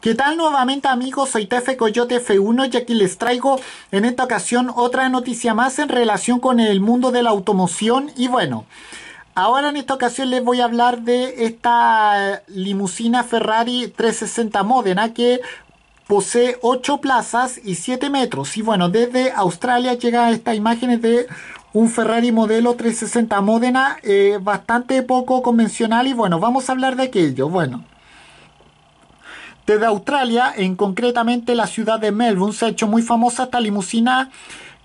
¿Qué tal nuevamente amigos? Soy Tefe Coyote F1 y aquí les traigo en esta ocasión otra noticia más en relación con el mundo de la automoción y bueno, ahora en esta ocasión les voy a hablar de esta eh, limusina Ferrari 360 Modena que posee 8 plazas y 7 metros y bueno, desde Australia llega esta imagen de un Ferrari modelo 360 Modena eh, bastante poco convencional y bueno, vamos a hablar de aquello, bueno. Desde Australia, en concretamente la ciudad de Melbourne, se ha hecho muy famosa esta limusina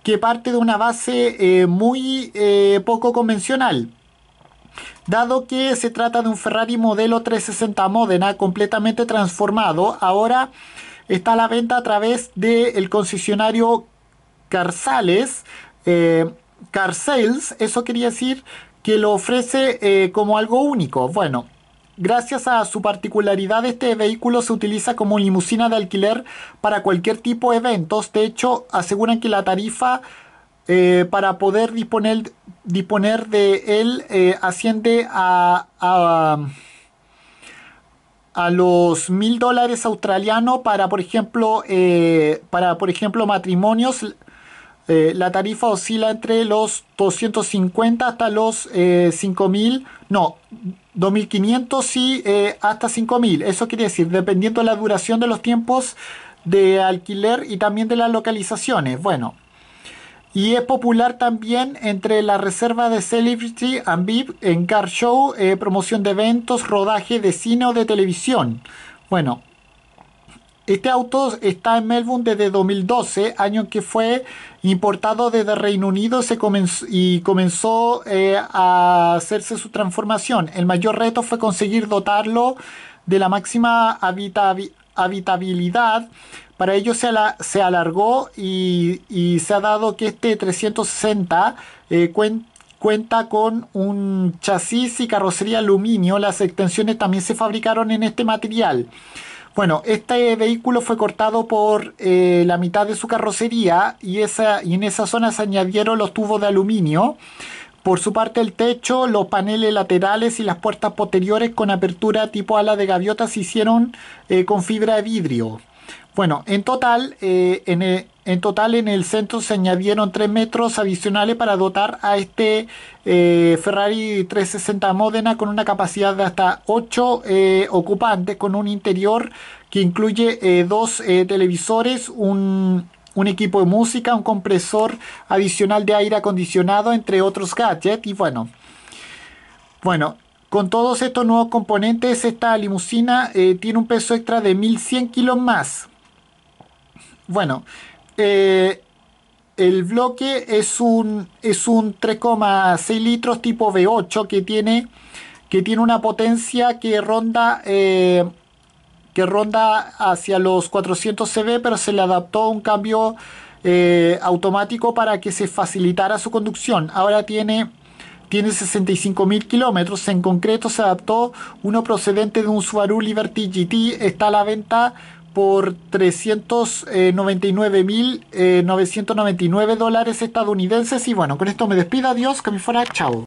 que parte de una base eh, muy eh, poco convencional. Dado que se trata de un Ferrari modelo 360 Modena completamente transformado, ahora está a la venta a través del concesionario Carsales, eh, eso quería decir que lo ofrece eh, como algo único. Bueno, Gracias a su particularidad, este vehículo se utiliza como limusina de alquiler para cualquier tipo de eventos. De hecho, aseguran que la tarifa eh, para poder disponer, disponer de él eh, asciende a, los mil dólares australianos para, por ejemplo, eh, para, por ejemplo, matrimonios. la tarifa oscila entre los 250 hasta los eh, 5.000, no, 2500 y eh, hasta 5000. Eso quiere decir, dependiendo de la duración de los tiempos de alquiler y también de las localizaciones. Bueno, y es popular también entre la reserva de Celebrity and VIP en Car Show, eh, promoción de eventos, rodaje de cine o de televisión. Bueno, este auto está en Melbourne desde 2012, año que fue importado desde Reino Unido y comenzó eh, a hacerse su transformación. El mayor reto fue conseguir dotarlo de la máxima habitabilidad. Para ello se, alargó y, se ha dado que este 360 eh, cuenta cuenta con un chasis y carrocería aluminio. Las extensiones también se fabricaron en este material. Bueno, este vehículo fue cortado por eh, la mitad de su carrocería y, en esa zona se añadieron los tubos de aluminio. Por su parte el techo, los paneles laterales y las puertas posteriores con apertura tipo ala de gaviota se hicieron eh, con fibra de vidrio. Bueno, en total, eh, en, el, eh, total en el centro se añadieron 3 metros adicionales para dotar a este eh, Ferrari 360 Modena con una capacidad de hasta 8 ocupantes, con un interior que incluye dos televisores, un, un equipo de música, un compresor adicional de aire acondicionado, entre otros gadgets. Y bueno, bueno, con todos estos nuevos componentes, esta limusina eh, tiene un peso extra de 1100 kilos más. Bueno, eh, el bloque es un, es un 3,6 litros tipo V8 que tiene, que tiene una potencia que ronda, eh, que ronda hacia los 400 CV, pero se le adaptó un cambio automático para que se facilitara su conducción. Ahora tiene tiene 65.000 kilómetros. En concreto se adaptó uno procedente de un Subaru Liberty GT. Está a la venta por 399.999 eh, dólares estadounidenses. Y bueno, con esto me despido. Adiós, que me fuera. Chao.